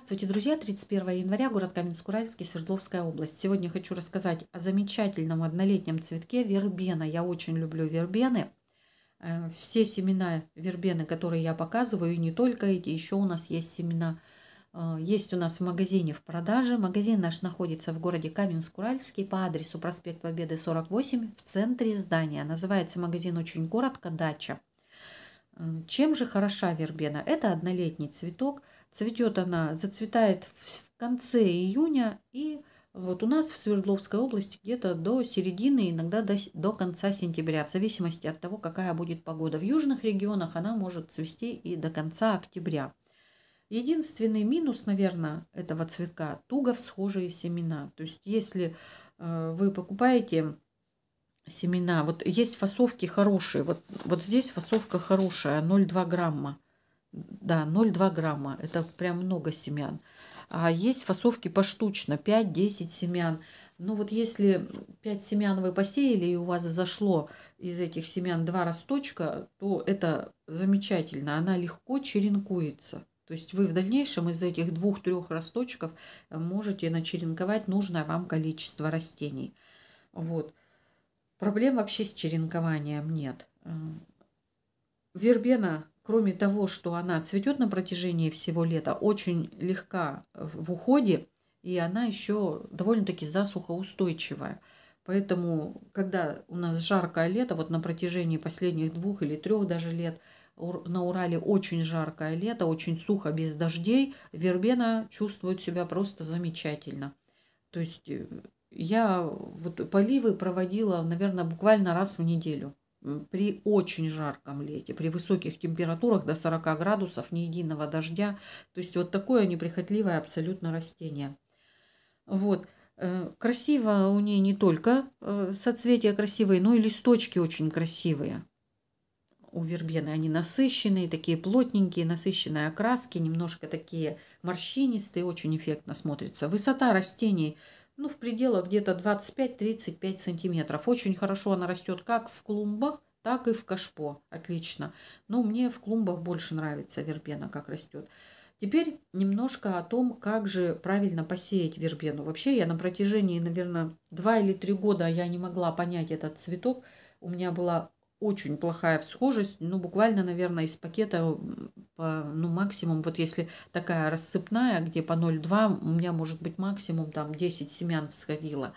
Здравствуйте, друзья! 31 января, город Каменск-Уральский, Свердловская область. Сегодня хочу рассказать о замечательном однолетнем цветке вербена. Я очень люблю вербены. Э, все семена вербены, которые я показываю, и не только эти, еще у нас есть семена. Э, есть у нас в магазине в продаже. Магазин наш находится в городе Каменск-Уральский по адресу проспект Победы 48 в центре здания. Называется магазин очень коротко «Дача». Э, чем же хороша вербена? Это однолетний цветок – Цветет она, зацветает в конце июня и вот у нас в Свердловской области где-то до середины, иногда до, до конца сентября, в зависимости от того, какая будет погода. В южных регионах она может цвести и до конца октября. Единственный минус, наверное, этого цветка – туго всхожие семена. То есть, если э, вы покупаете семена, вот есть фасовки хорошие, вот, вот здесь фасовка хорошая, 0,2 грамма – да, 0,2 грамма. Это прям много семян. А есть фасовки поштучно, 5-10 семян. Ну вот если 5 семян вы посеяли, и у вас взошло из этих семян 2 росточка, то это замечательно, она легко черенкуется. То есть вы в дальнейшем из этих двух-трех росточков можете начеренковать нужное вам количество растений. Вот. Проблем вообще с черенкованием нет. Эм, вербена кроме того, что она цветет на протяжении всего лета, очень легка в уходе, и она еще довольно-таки засухоустойчивая. Поэтому, когда у нас жаркое лето, вот на протяжении последних двух или трех даже лет на Урале очень жаркое лето, очень сухо, без дождей, вербена чувствует себя просто замечательно. То есть э, я вот поливы проводила, наверное, буквально раз в неделю при очень жарком лете, при высоких температурах до 40 градусов, ни единого дождя. То есть вот такое неприхотливое абсолютно растение. Вот. Э, красиво у нее не только э, соцветия красивые, но и листочки очень красивые. У вербены они насыщенные, такие плотненькие, насыщенные окраски, немножко такие морщинистые, очень эффектно смотрится. Высота растений ну, в пределах где-то 25-35 сантиметров. Очень хорошо она растет как в клумбах, так и в кашпо. Отлично. Но ну, мне в клумбах больше нравится вербена, как растет. Теперь немножко о том, как же правильно посеять вербену. Вообще я на протяжении, наверное, 2 или 3 года я не могла понять этот цветок. У меня была очень плохая всхожесть, ну, буквально, наверное, из пакета, ну, максимум, вот если такая рассыпная, где по 0,2, у меня, может быть, максимум там 10 семян всходило.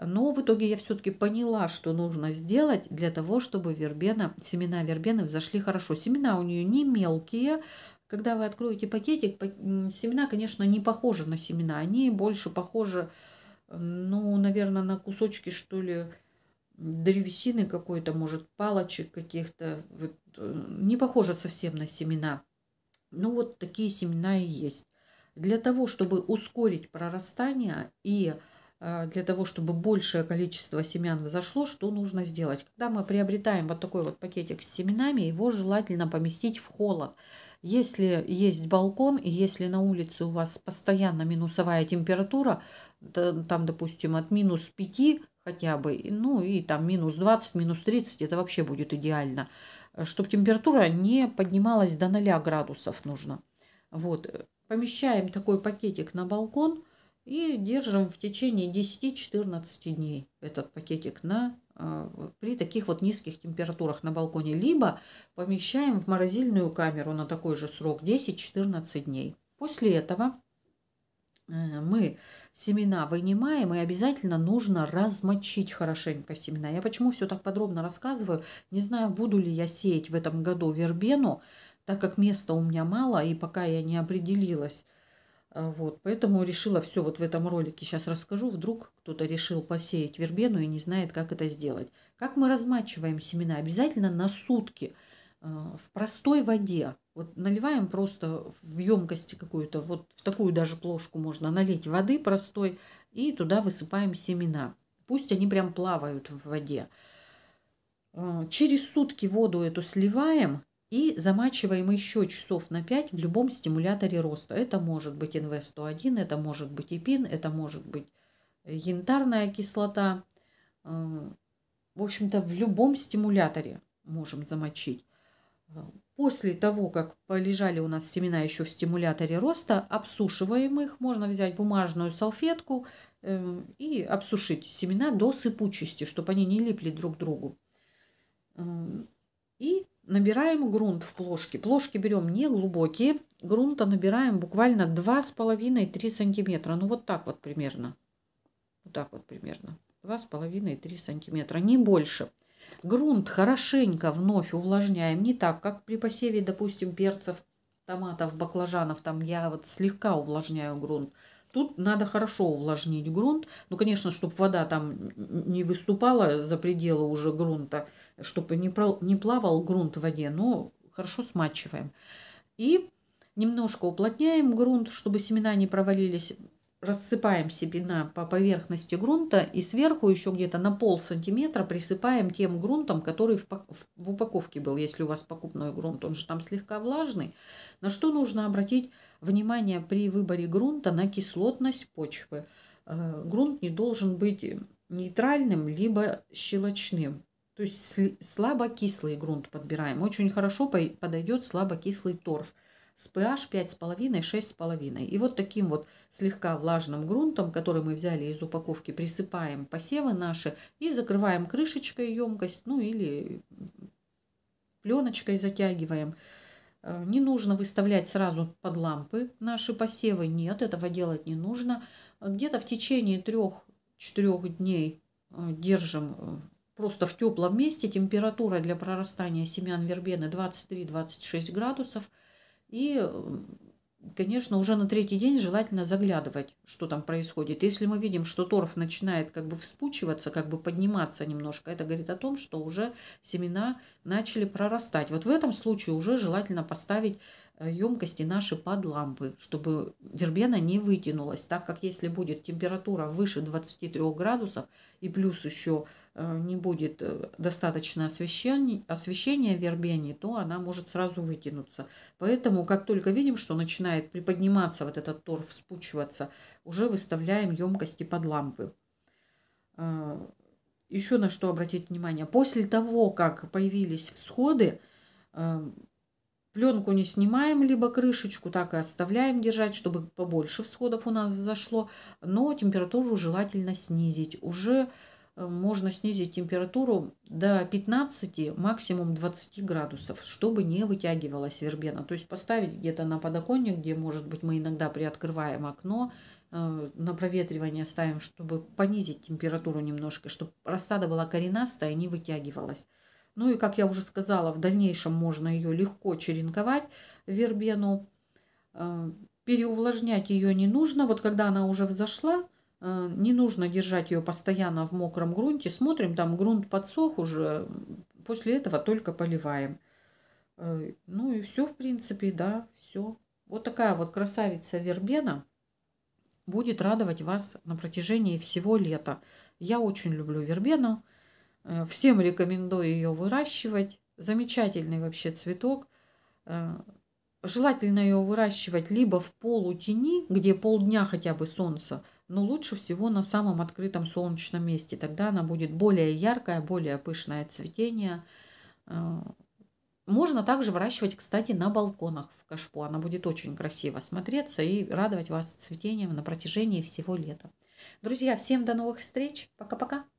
Но в итоге я все-таки поняла, что нужно сделать для того, чтобы вербена, семена вербены взошли хорошо. Семена у нее не мелкие. Когда вы откроете пакетик, семена, конечно, не похожи на семена. Они больше похожи, ну, наверное, на кусочки, что ли, древесины какой-то, может, палочек каких-то. Вот, э, не похожи совсем на семена. Ну, вот такие семена и есть. Для того, чтобы ускорить прорастание и а, для того, чтобы большее количество семян взошло, что нужно сделать? Когда мы приобретаем вот такой вот пакетик с семенами, его желательно поместить в холод. Если есть балкон, и если на улице у вас постоянно минусовая температура, там, допустим, от минус 5 хотя бы, ну и там минус 20, минус 30, это вообще будет идеально, чтобы температура не поднималась до 0 градусов нужно. Вот, э, помещаем такой пакетик на балкон – и держим в течение 10-14 дней этот пакетик на, а, при таких вот низких температурах на балконе. Либо помещаем в морозильную камеру на такой же срок 10-14 дней. После этого э, мы семена вынимаем, и обязательно нужно размочить хорошенько семена. Я почему все так подробно рассказываю, не знаю, буду ли я сеять в этом году вербену, так как места у меня мало, и пока я не определилась, а, вот, поэтому решила все вот в этом ролике сейчас расскажу. Вдруг кто-то решил посеять вербену и не знает, как это сделать. Как мы размачиваем семена? Обязательно на сутки а, в простой воде. Вот наливаем просто в емкости какую-то, вот в такую даже плошку можно налить воды простой и туда высыпаем семена. Пусть они прям плавают в воде. А, через сутки воду эту сливаем и замачиваем еще часов на 5 в любом стимуляторе роста. Это может быть НВ-101, это может быть ИПИН, это может быть э, янтарная кислота. Э, в общем-то, в любом стимуляторе можем замочить. Э, после того, как полежали у нас семена еще в стимуляторе роста, обсушиваем их. Можно взять бумажную салфетку и обсушить семена до сыпучести, чтобы они не липли друг к другу. И набираем грунт в плошки. Плошки берем не глубокие, грунта набираем буквально 2,5-3 сантиметра. Ну вот так вот примерно. Вот так вот примерно. 2,5-3 сантиметра, не больше. Грунт хорошенько вновь увлажняем, не так, как при посеве, допустим, перцев, томатов, баклажанов. Там я вот слегка увлажняю грунт. Тут надо хорошо увлажнить грунт. Ну, конечно, чтобы вода там не выступала за пределы уже грунта, чтобы не, плавал грунт в воде, но хорошо смачиваем. И немножко уплотняем грунт, чтобы семена не провалились рассыпаем себе на, по поверхности грунта и сверху еще где-то на пол сантиметра присыпаем тем грунтом, который в, в упаковке был, если у вас покупной грунт, он же там слегка влажный. На что нужно обратить внимание при выборе грунта на кислотность почвы. Э, грунт не должен быть нейтральным, либо щелочным. То есть слабокислый грунт подбираем. Очень хорошо подойдет слабокислый торф – с pH 5,5-6,5. И вот таким вот слегка влажным грунтом, который мы взяли из упаковки, присыпаем посевы наши и закрываем крышечкой емкость, ну или пленочкой затягиваем. Э, не нужно выставлять сразу под лампы наши посевы. Нет, этого делать не нужно. Где-то в течение 3-4 дней э, держим э, просто в теплом месте. Температура для прорастания семян вербены 23-26 градусов – и, конечно, уже на третий день желательно заглядывать, что там происходит. Если мы видим, что торф начинает как бы вспучиваться, как бы подниматься немножко, это говорит о том, что уже семена начали прорастать. Вот в этом случае уже желательно поставить Э, емкости наши под лампы, чтобы вербена не вытянулась, так как если будет температура выше 23 градусов и плюс еще э, не будет э, достаточно освещения, освещения вербене, то она может сразу вытянуться. Поэтому, как только видим, что начинает приподниматься вот этот торф, вспучиваться, уже выставляем емкости под лампы. Еще на что обратить внимание. После того, как появились всходы, Пленку не снимаем, либо крышечку так и оставляем держать, чтобы побольше всходов у нас зашло. Но температуру желательно снизить. Уже э, можно снизить температуру до 15, максимум 20 градусов, чтобы не вытягивалась вербена. То есть поставить где-то на подоконник, где, может быть, мы иногда приоткрываем окно, э, на проветривание ставим, чтобы понизить температуру немножко, чтобы рассада была коренастая, и не вытягивалась. Ну и, как я уже сказала, в дальнейшем можно ее легко черенковать, вербену. Э, переувлажнять ее не нужно. Вот когда она уже взошла, э, не нужно держать ее постоянно в мокром грунте. Смотрим, там грунт подсох уже, после этого только поливаем. Э, ну и все, в принципе, да, все. Вот такая вот красавица вербена будет радовать вас на протяжении всего лета. Я очень люблю вербену. Э, всем рекомендую ее выращивать. Замечательный вообще цветок. Э, желательно ее выращивать либо в полутени, где полдня хотя бы солнца, но лучше всего на самом открытом солнечном месте. Тогда она будет более яркая, более пышное цветение. Э, можно также выращивать, кстати, на балконах в кашпо. Она будет очень красиво смотреться и радовать вас цветением на протяжении всего лета. Друзья, всем до новых встреч. Пока-пока.